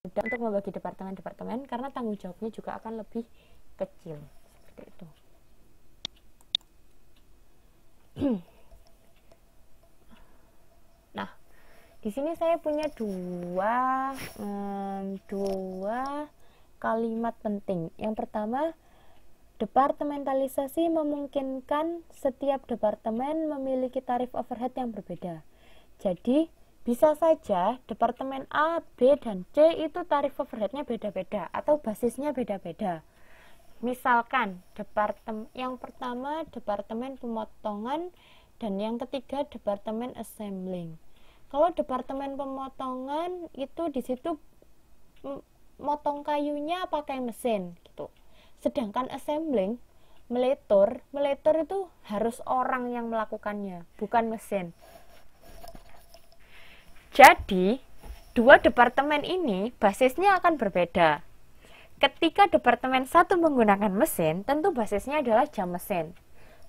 mudah untuk membagi departemen-departemen karena tanggung jawabnya juga akan lebih kecil seperti itu. nah, di sini saya punya dua hmm, dua kalimat penting. Yang pertama, departementalisasi memungkinkan setiap departemen memiliki tarif overhead yang berbeda. Jadi, bisa saja departemen A, B, dan C itu tarif overheadnya beda-beda atau basisnya beda-beda. Misalkan departemen yang pertama departemen pemotongan dan yang ketiga departemen assembling. Kalau departemen pemotongan itu di situ motong kayunya pakai mesin gitu. Sedangkan assembling meletur, meletur itu harus orang yang melakukannya, bukan mesin. Jadi, dua departemen ini basisnya akan berbeda. Ketika departemen satu menggunakan mesin, tentu basisnya adalah jam mesin.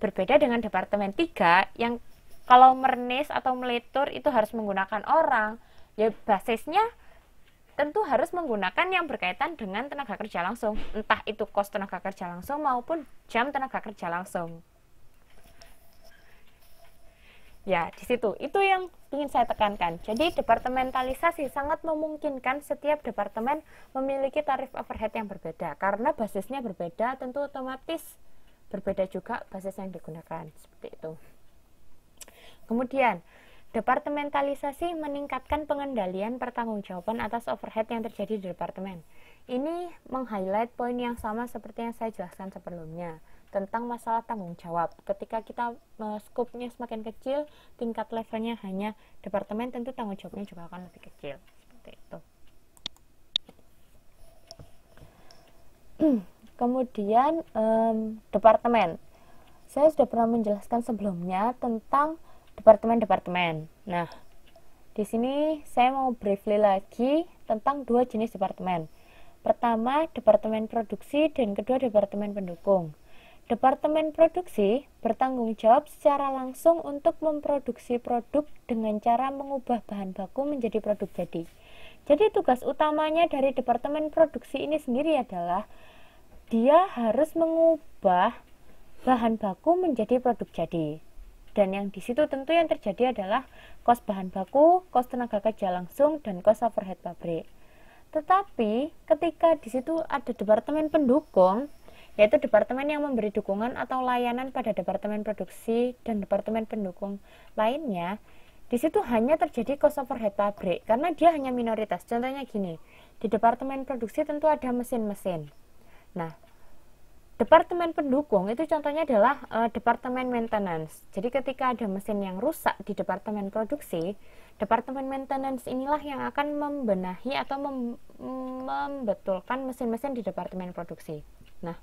Berbeda dengan departemen tiga yang kalau mernis atau melitur itu harus menggunakan orang, ya basisnya tentu harus menggunakan yang berkaitan dengan tenaga kerja langsung, entah itu kos tenaga kerja langsung maupun jam tenaga kerja langsung. Ya, di situ. Itu yang ingin saya tekankan. Jadi, departementalisasi sangat memungkinkan setiap departemen memiliki tarif overhead yang berbeda. Karena basisnya berbeda, tentu otomatis berbeda juga basis yang digunakan. Seperti itu. Kemudian, departementalisasi meningkatkan pengendalian pertanggungjawaban atas overhead yang terjadi di departemen. Ini meng-highlight poin yang sama seperti yang saya jelaskan sebelumnya tentang masalah tanggung jawab. Ketika kita uh, eh, skupnya semakin kecil, tingkat levelnya hanya departemen, tentu tanggung jawabnya juga akan lebih kecil. Seperti itu. Kemudian um, departemen. Saya sudah pernah menjelaskan sebelumnya tentang departemen-departemen. Nah, di sini saya mau briefly lagi tentang dua jenis departemen. Pertama, departemen produksi dan kedua departemen pendukung. Departemen Produksi bertanggung jawab secara langsung untuk memproduksi produk dengan cara mengubah bahan baku menjadi produk jadi. Jadi tugas utamanya dari Departemen Produksi ini sendiri adalah dia harus mengubah bahan baku menjadi produk jadi. Dan yang di situ tentu yang terjadi adalah kos bahan baku, kos tenaga kerja langsung, dan kos overhead pabrik. Tetapi ketika di situ ada departemen pendukung, yaitu departemen yang memberi dukungan atau layanan pada departemen produksi dan departemen pendukung lainnya. Di situ hanya terjadi cost overhead pabrik karena dia hanya minoritas. Contohnya gini, di departemen produksi tentu ada mesin-mesin. Nah, departemen pendukung itu contohnya adalah uh, departemen maintenance. Jadi ketika ada mesin yang rusak di departemen produksi, departemen maintenance inilah yang akan membenahi atau mem mm, membetulkan mesin-mesin di departemen produksi. Nah,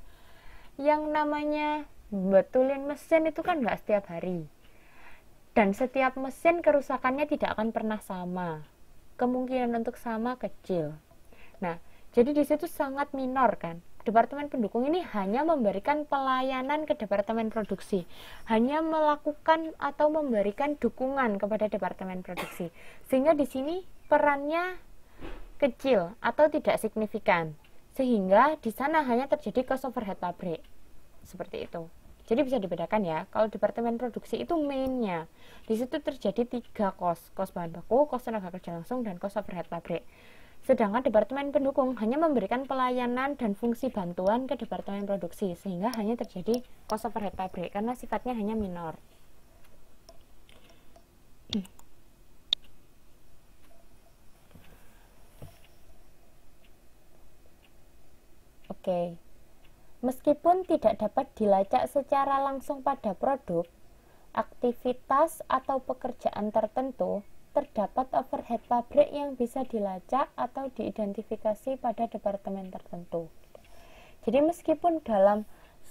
yang namanya betulin mesin itu kan nggak setiap hari dan setiap mesin kerusakannya tidak akan pernah sama kemungkinan untuk sama kecil nah jadi di situ sangat minor kan Departemen pendukung ini hanya memberikan pelayanan ke Departemen produksi, hanya melakukan atau memberikan dukungan kepada Departemen produksi, sehingga di sini perannya kecil atau tidak signifikan sehingga di sana hanya terjadi cost overhead pabrik seperti itu. Jadi bisa dibedakan ya, kalau departemen produksi itu mainnya. Di situ terjadi tiga kos, kos bahan baku, kos tenaga kerja langsung, dan kos overhead pabrik. Sedangkan departemen pendukung hanya memberikan pelayanan dan fungsi bantuan ke departemen produksi, sehingga hanya terjadi kos overhead pabrik, karena sifatnya hanya minor. sebagai Meskipun tidak dapat dilacak secara langsung pada produk, aktivitas atau pekerjaan tertentu terdapat overhead pabrik yang bisa dilacak atau diidentifikasi pada departemen tertentu. Jadi meskipun dalam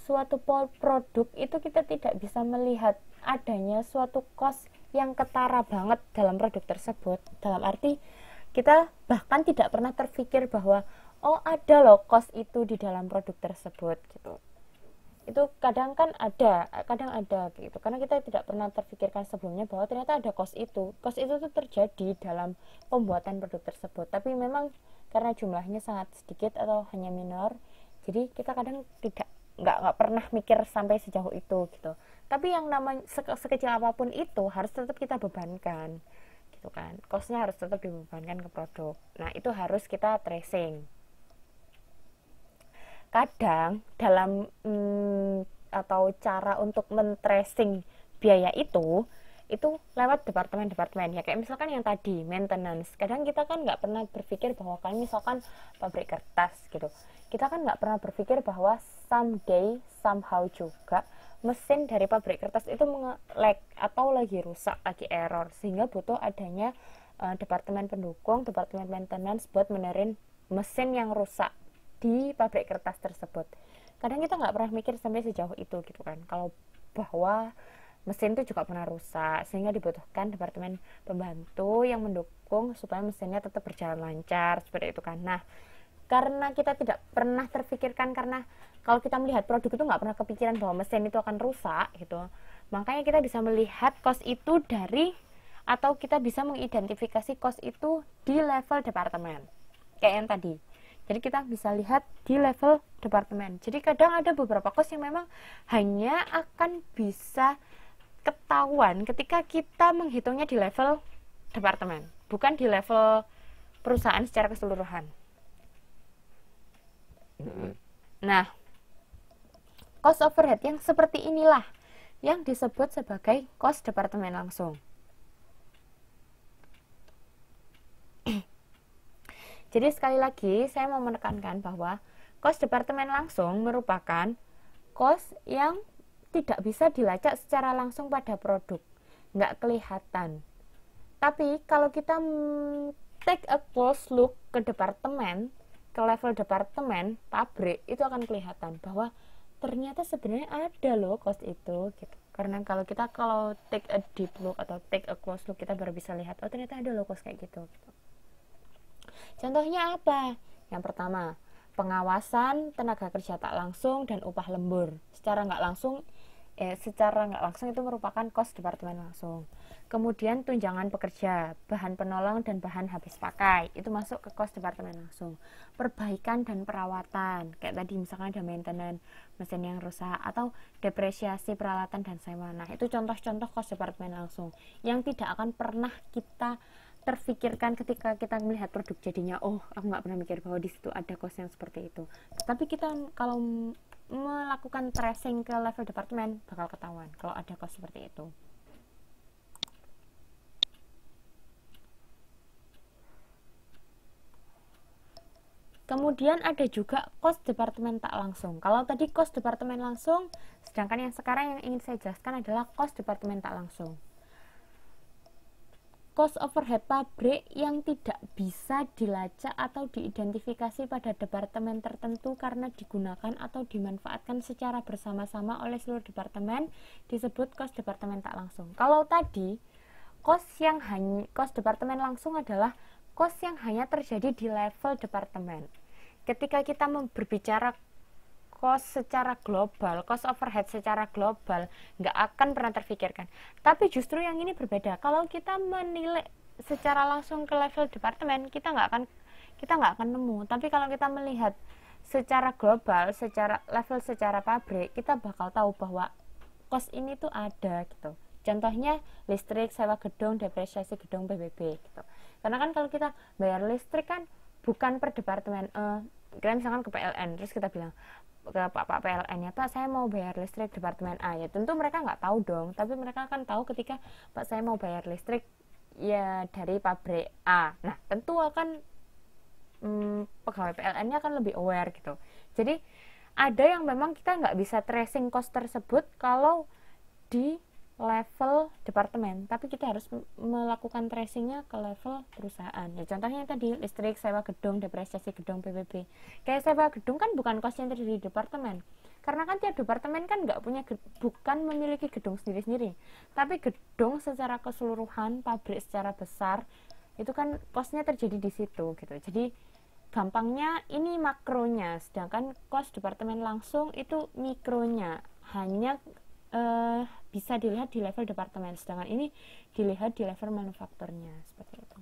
suatu produk itu kita tidak bisa melihat adanya suatu cost yang ketara banget dalam produk tersebut. Dalam arti kita bahkan tidak pernah terpikir bahwa oh ada loh kos itu di dalam produk tersebut gitu itu kadang kan ada kadang ada gitu karena kita tidak pernah terpikirkan sebelumnya bahwa ternyata ada kos itu Kos itu tuh terjadi dalam pembuatan produk tersebut tapi memang karena jumlahnya sangat sedikit atau hanya minor jadi kita kadang tidak nggak nggak pernah mikir sampai sejauh itu gitu tapi yang namanya se sekecil apapun itu harus tetap kita bebankan gitu kan Kosnya harus tetap dibebankan ke produk nah itu harus kita tracing kadang dalam hmm, atau cara untuk men-tracing biaya itu itu lewat departemen-departemen ya kayak misalkan yang tadi maintenance kadang kita kan nggak pernah berpikir bahwa kan misalkan pabrik kertas gitu kita kan nggak pernah berpikir bahwa someday somehow juga mesin dari pabrik kertas itu mengelek atau lagi rusak lagi error sehingga butuh adanya uh, departemen pendukung departemen maintenance buat menerin mesin yang rusak di pabrik kertas tersebut kadang kita nggak pernah mikir sampai sejauh itu gitu kan kalau bahwa mesin itu juga pernah rusak sehingga dibutuhkan departemen pembantu yang mendukung supaya mesinnya tetap berjalan lancar seperti itu kan nah karena kita tidak pernah terfikirkan karena kalau kita melihat produk itu nggak pernah kepikiran bahwa mesin itu akan rusak gitu makanya kita bisa melihat cost itu dari atau kita bisa mengidentifikasi cost itu di level departemen kayak yang tadi jadi kita bisa lihat di level departemen. Jadi kadang ada beberapa kos yang memang hanya akan bisa ketahuan ketika kita menghitungnya di level departemen, bukan di level perusahaan secara keseluruhan. Nah, cost overhead yang seperti inilah yang disebut sebagai cost departemen langsung. Jadi sekali lagi saya mau menekankan bahwa kos departemen langsung merupakan kos yang tidak bisa dilacak secara langsung pada produk, nggak kelihatan. Tapi kalau kita take a close look ke departemen, ke level departemen, pabrik, itu akan kelihatan bahwa ternyata sebenarnya ada loh cost itu gitu. Karena kalau kita kalau take a deep look atau take a close look kita baru bisa lihat oh ternyata ada loh cost kayak gitu. gitu. Contohnya apa? Yang pertama, pengawasan tenaga kerja tak langsung dan upah lembur. Secara nggak langsung, eh, secara nggak langsung itu merupakan kos departemen langsung. Kemudian tunjangan pekerja, bahan penolong dan bahan habis pakai itu masuk ke kos departemen langsung. Perbaikan dan perawatan, kayak tadi misalkan ada maintenance mesin yang rusak atau depresiasi peralatan dan sewa. Nah, itu contoh-contoh kos departemen langsung yang tidak akan pernah kita terfikirkan ketika kita melihat produk jadinya oh aku nggak pernah mikir bahwa di situ ada kos yang seperti itu tapi kita kalau melakukan tracing ke level departemen bakal ketahuan kalau ada kos seperti itu Kemudian ada juga kos departemen tak langsung. Kalau tadi kos departemen langsung, sedangkan yang sekarang yang ingin saya jelaskan adalah kos departemen tak langsung cost overhead pabrik yang tidak bisa dilacak atau diidentifikasi pada departemen tertentu karena digunakan atau dimanfaatkan secara bersama-sama oleh seluruh departemen disebut cost departemen tak langsung. Kalau tadi cost yang hanya cost departemen langsung adalah cost yang hanya terjadi di level departemen. Ketika kita berbicara cost secara global, cost overhead secara global nggak akan pernah terpikirkan. Tapi justru yang ini berbeda. Kalau kita menilai secara langsung ke level departemen, kita nggak akan kita nggak akan nemu. Tapi kalau kita melihat secara global, secara level secara pabrik, kita bakal tahu bahwa cost ini tuh ada gitu. Contohnya listrik, sewa gedung, depresiasi gedung PBB gitu. Karena kan kalau kita bayar listrik kan bukan per departemen. Uh, eh, kita misalkan ke PLN terus kita bilang ke Pak PLN ya Pak saya mau bayar listrik departemen A ya tentu mereka nggak tahu dong tapi mereka akan tahu ketika Pak saya mau bayar listrik ya dari pabrik A nah tentu akan hmm, pegawai PLN-nya akan lebih aware gitu jadi ada yang memang kita nggak bisa tracing cost tersebut kalau di level departemen, tapi kita harus melakukan tracingnya ke level perusahaan. Ya, contohnya tadi listrik, sewa gedung, depresiasi gedung, PBB. Kayak sewa gedung kan bukan kos yang terdiri di departemen, karena kan tiap departemen kan nggak punya bukan memiliki gedung sendiri-sendiri, tapi gedung secara keseluruhan, pabrik secara besar itu kan kosnya terjadi di situ gitu. Jadi gampangnya ini makronya, sedangkan kos departemen langsung itu mikronya hanya uh, bisa dilihat di level departemen sedangkan ini dilihat di level manufakturnya seperti itu